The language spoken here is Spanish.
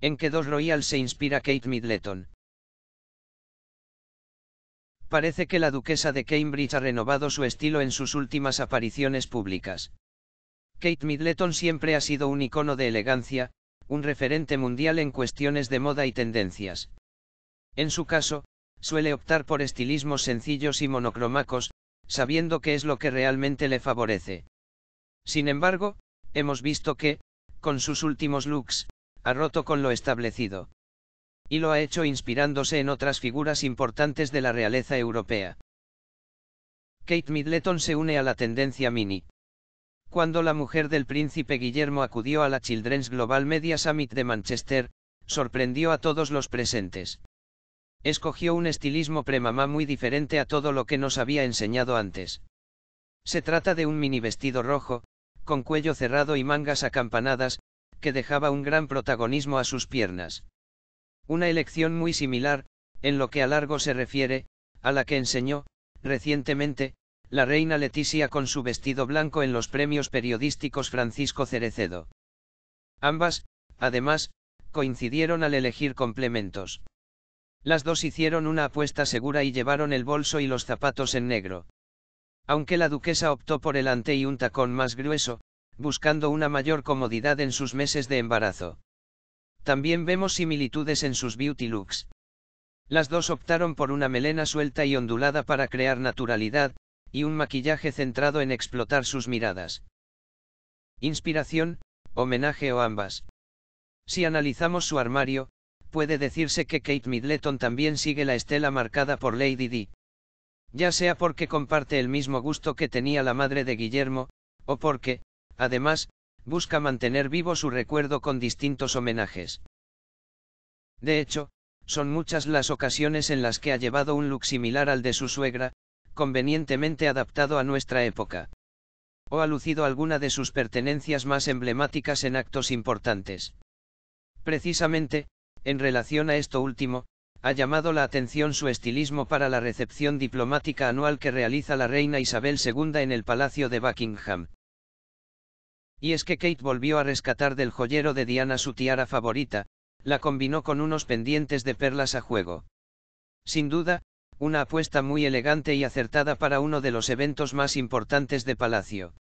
en qué dos Royal se inspira Kate Middleton. Parece que la duquesa de Cambridge ha renovado su estilo en sus últimas apariciones públicas. Kate Middleton siempre ha sido un icono de elegancia, un referente mundial en cuestiones de moda y tendencias. En su caso, suele optar por estilismos sencillos y monocromacos, sabiendo que es lo que realmente le favorece. Sin embargo, hemos visto que, con sus últimos looks, ha roto con lo establecido. Y lo ha hecho inspirándose en otras figuras importantes de la realeza europea. Kate Middleton se une a la tendencia mini. Cuando la mujer del príncipe Guillermo acudió a la Children's Global Media Summit de Manchester, sorprendió a todos los presentes. Escogió un estilismo premamá muy diferente a todo lo que nos había enseñado antes. Se trata de un mini vestido rojo, con cuello cerrado y mangas acampanadas, que dejaba un gran protagonismo a sus piernas. Una elección muy similar, en lo que a largo se refiere, a la que enseñó, recientemente, la reina Leticia con su vestido blanco en los premios periodísticos Francisco Cerecedo. Ambas, además, coincidieron al elegir complementos. Las dos hicieron una apuesta segura y llevaron el bolso y los zapatos en negro. Aunque la duquesa optó por el ante y un tacón más grueso, buscando una mayor comodidad en sus meses de embarazo. También vemos similitudes en sus beauty looks. Las dos optaron por una melena suelta y ondulada para crear naturalidad, y un maquillaje centrado en explotar sus miradas. Inspiración, homenaje o ambas. Si analizamos su armario, puede decirse que Kate Middleton también sigue la estela marcada por Lady D. Ya sea porque comparte el mismo gusto que tenía la madre de Guillermo, o porque, Además, busca mantener vivo su recuerdo con distintos homenajes. De hecho, son muchas las ocasiones en las que ha llevado un look similar al de su suegra, convenientemente adaptado a nuestra época. O ha lucido alguna de sus pertenencias más emblemáticas en actos importantes. Precisamente, en relación a esto último, ha llamado la atención su estilismo para la recepción diplomática anual que realiza la reina Isabel II en el Palacio de Buckingham. Y es que Kate volvió a rescatar del joyero de Diana su tiara favorita, la combinó con unos pendientes de perlas a juego. Sin duda, una apuesta muy elegante y acertada para uno de los eventos más importantes de Palacio.